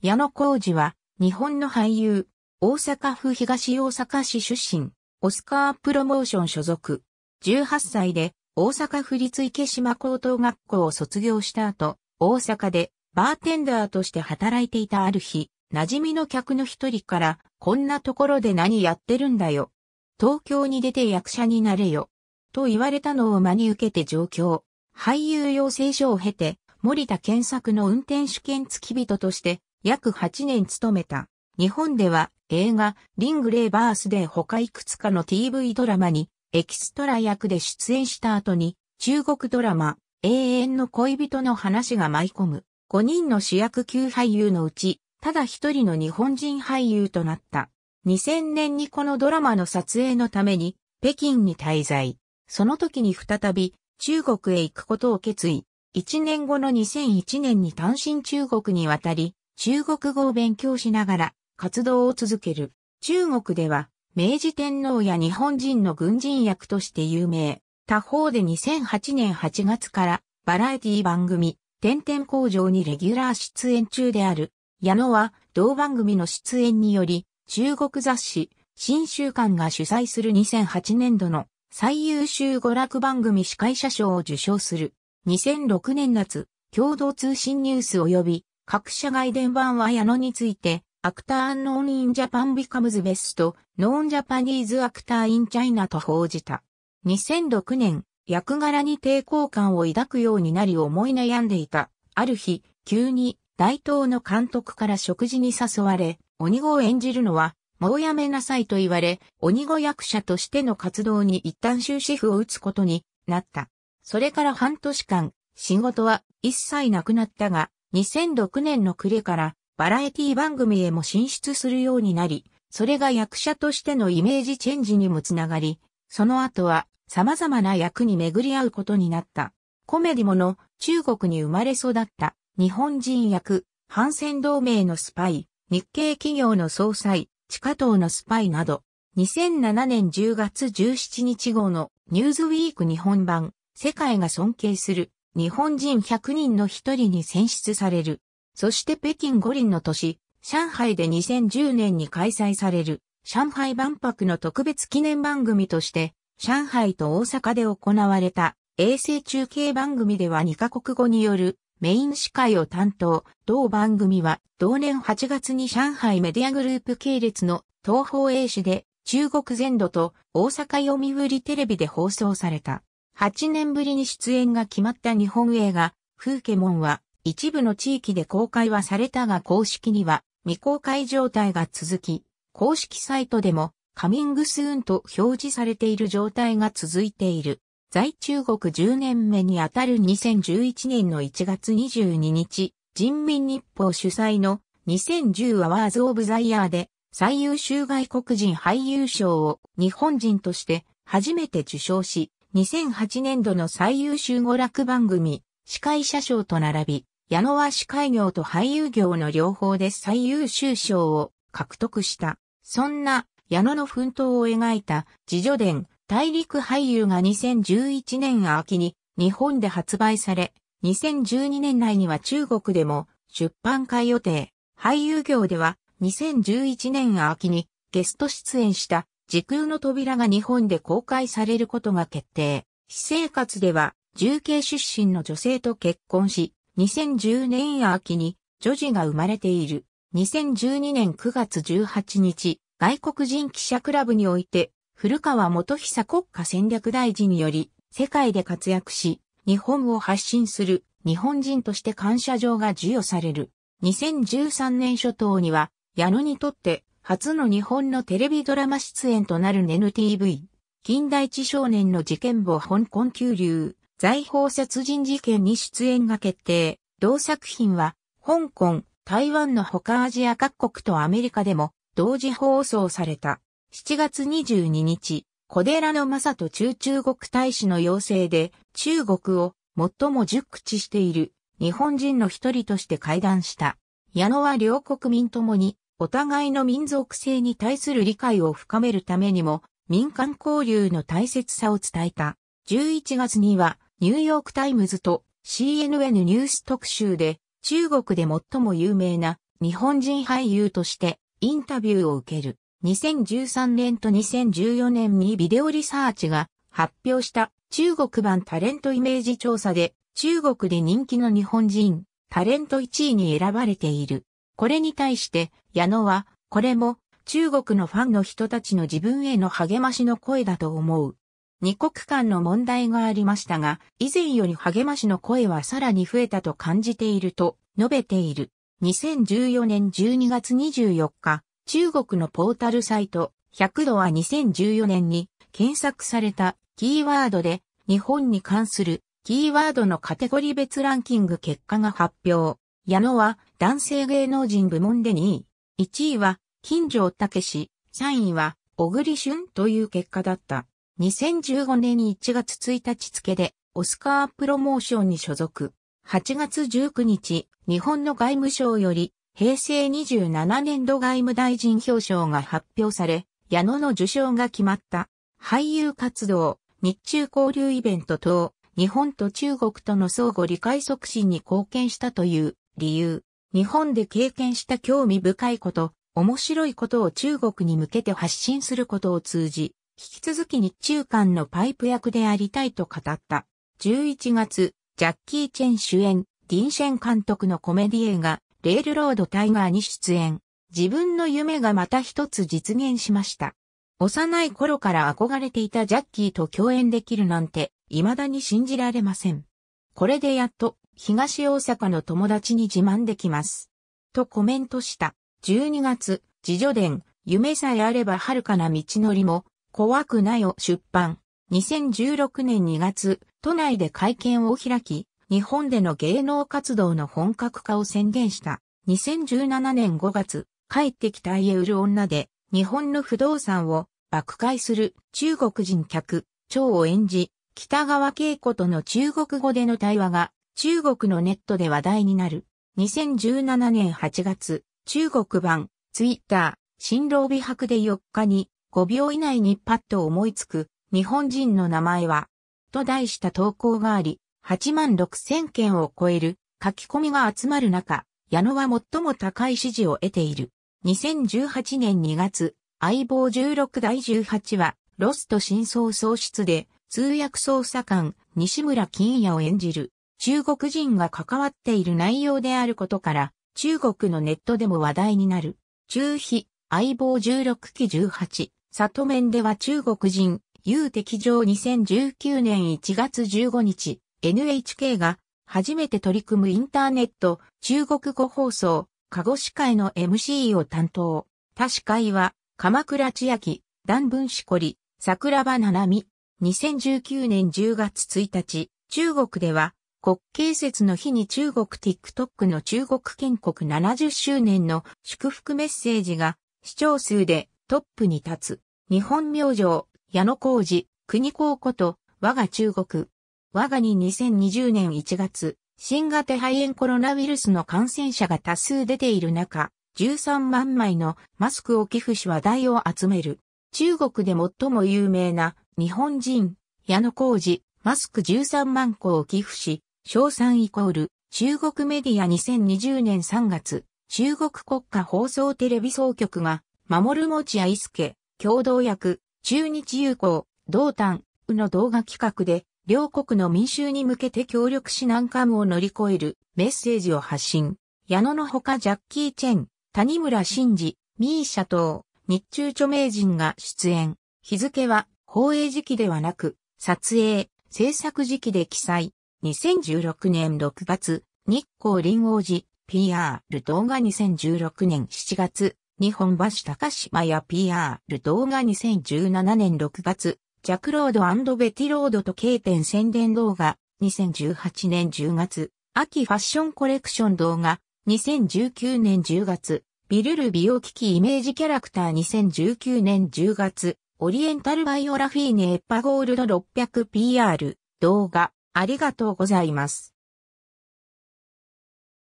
矢野浩二は、日本の俳優、大阪府東大阪市出身、オスカープロモーション所属。18歳で、大阪府立池島高等学校を卒業した後、大阪で、バーテンダーとして働いていたある日、馴染みの客の一人から、こんなところで何やってるんだよ。東京に出て役者になれよ。と言われたのを真に受けて上京。俳優養成所を経て、森田健作の運転手兼付き人として約8年勤めた。日本では映画リングレイバースデー他いくつかの TV ドラマにエキストラ役で出演した後に中国ドラマ永遠の恋人の話が舞い込む5人の主役級俳優のうちただ一人の日本人俳優となった。2000年にこのドラマの撮影のために北京に滞在。その時に再び中国へ行くことを決意。1年後の2001年に単身中国に渡り、中国語を勉強しながら活動を続ける。中国では、明治天皇や日本人の軍人役として有名。他方で2008年8月からバラエティ番組、点々工場にレギュラー出演中である。矢野は同番組の出演により、中国雑誌、新週刊が主催する2008年度の最優秀娯楽番組司会者賞を受賞する。2006年夏、共同通信ニュース及び各社外伝版は矢野について、アクターアンノーンインジャパンビカムズベスト、ノーンジャパニーズアクターインチャイナと報じた。2006年、役柄に抵抗感を抱くようになり思い悩んでいた。ある日、急に大東の監督から食事に誘われ、鬼子を演じるのは、もうやめなさいと言われ、鬼子役者としての活動に一旦終止符を打つことになった。それから半年間、仕事は一切なくなったが、2006年の暮れからバラエティ番組へも進出するようになり、それが役者としてのイメージチェンジにもつながり、その後は様々な役に巡り合うことになった。コメディもの、中国に生まれ育った日本人役、反戦同盟のスパイ、日系企業の総裁、地下党のスパイなど、2007年10月17日号のニューズウィーク日本版、世界が尊敬する日本人100人の一人に選出される。そして北京五輪の年、上海で2010年に開催される、上海万博の特別記念番組として、上海と大阪で行われた衛星中継番組では2カ国語によるメイン司会を担当、同番組は同年8月に上海メディアグループ系列の東方衛視で中国全土と大阪読売テレビで放送された。8年ぶりに出演が決まった日本映画、風景門は、一部の地域で公開はされたが公式には未公開状態が続き、公式サイトでもカミングスーンと表示されている状態が続いている。在中国10年目にあたる2011年の1月22日、人民日報主催の2010アワーズオブザイヤーで最優秀外国人俳優賞を日本人として初めて受賞し、2008年度の最優秀娯楽番組、司会者賞と並び、矢野は司会業と俳優業の両方で最優秀賞を獲得した。そんな矢野の奮闘を描いた自助伝大陸俳優が2011年秋に日本で発売され、2012年内には中国でも出版会予定。俳優業では2011年秋にゲスト出演した時空の扉が日本で公開されることが決定。私生活では、重慶出身の女性と結婚し、2010年秋に女児が生まれている。2012年9月18日、外国人記者クラブにおいて、古川元久国家戦略大臣により、世界で活躍し、日本を発信する日本人として感謝状が授与される。2013年初頭には、矢野にとって初の日本のテレビドラマ出演となる NTV、近代一少年の事件簿香港急流、財宝殺人事件に出演が決定。同作品は、香港、台湾の他アジア各国とアメリカでも同時放送された。7月22日、小寺の正と中中国大使の要請で中国を最も熟知している日本人の一人として会談した。矢野は両国民ともにお互いの民族性に対する理解を深めるためにも、民間交流の大切さを伝えた。11月には、ニューヨークタイムズと CNN ニュース特集で、中国で最も有名な日本人俳優としてインタビューを受ける。2013年と2014年にビデオリサーチが発表した中国版タレントイメージ調査で中国で人気の日本人タレント1位に選ばれている。これに対して、矢野は、これも、中国のファンの人たちの自分への励ましの声だと思う。二国間の問題がありましたが、以前より励ましの声はさらに増えたと感じていると述べている。2014年12月24日、中国のポータルサイト、100度は2014年に検索されたキーワードで日本に関するキーワードのカテゴリ別ランキング結果が発表。矢野は男性芸能人部門で2位。1位は、金城武史、3位は、小栗旬という結果だった。2015年1月1日付で、オスカープロモーションに所属。8月19日、日本の外務省より、平成27年度外務大臣表彰が発表され、矢野の受賞が決まった。俳優活動、日中交流イベント等、日本と中国との相互理解促進に貢献したという理由。日本で経験した興味深いこと、面白いことを中国に向けて発信することを通じ、引き続き日中間のパイプ役でありたいと語った。11月、ジャッキー・チェン主演、ディン・シェン監督のコメディ映画、レールロード・タイガーに出演。自分の夢がまた一つ実現しました。幼い頃から憧れていたジャッキーと共演できるなんて、未だに信じられません。これでやっと東大阪の友達に自慢できます。とコメントした。12月、自助伝、夢さえあれば遥かな道のりも、怖くないを出版。2016年2月、都内で会見を開き、日本での芸能活動の本格化を宣言した。2017年5月、帰ってきた家売る女で、日本の不動産を爆買いする中国人客、蝶を演じ、北川景子との中国語での対話が中国のネットで話題になる。2017年8月、中国版、ツイッター、新郎美白で4日に、5秒以内にパッと思いつく、日本人の名前は、と題した投稿があり、8万6千件を超える書き込みが集まる中、矢野は最も高い支持を得ている。2018年2月、相棒16第18話、ロスト真相喪失で、通訳捜査官、西村金也を演じる、中国人が関わっている内容であることから、中国のネットでも話題になる。中非、相棒16期18、里面では中国人、有敵上2019年1月15日、NHK が初めて取り組むインターネット、中国語放送、鹿児市会の MC を担当。他司会は、鎌倉千秋、段文志こり、桜葉七海。2019年10月1日、中国では、国慶節の日に中国 TikTok の中国建国70周年の祝福メッセージが視聴数でトップに立つ。日本明星、矢野浩二、国高こと、我が中国。我がに2020年1月、新型肺炎コロナウイルスの感染者が多数出ている中、13万枚のマスクを寄付し話題を集める。中国で最も有名な日本人、矢野浩二、マスク13万個を寄付し、賞賛イコール、中国メディア2020年3月、中国国家放送テレビ総局が、守る持谷伊介、共同役、中日友好、同担、うの動画企画で、両国の民衆に向けて協力し難関を乗り越えるメッセージを発信。矢野のほかジャッキー・チェン、谷村新司、ミーシャ等、日中著名人が出演。日付は、放映時期ではなく、撮影、制作時期で記載。2016年6月、日光林王寺 PR 動画2016年7月、日本橋高島屋 PR 動画2017年6月、ジャクロードベティロードと K 店宣伝動画2018年10月、秋ファッションコレクション動画2019年10月、ビルル美容機器イメージキャラクター2019年10月、オリエンタルバイオラフィーネエッパゴールド 600PR 動画ありがとうございます。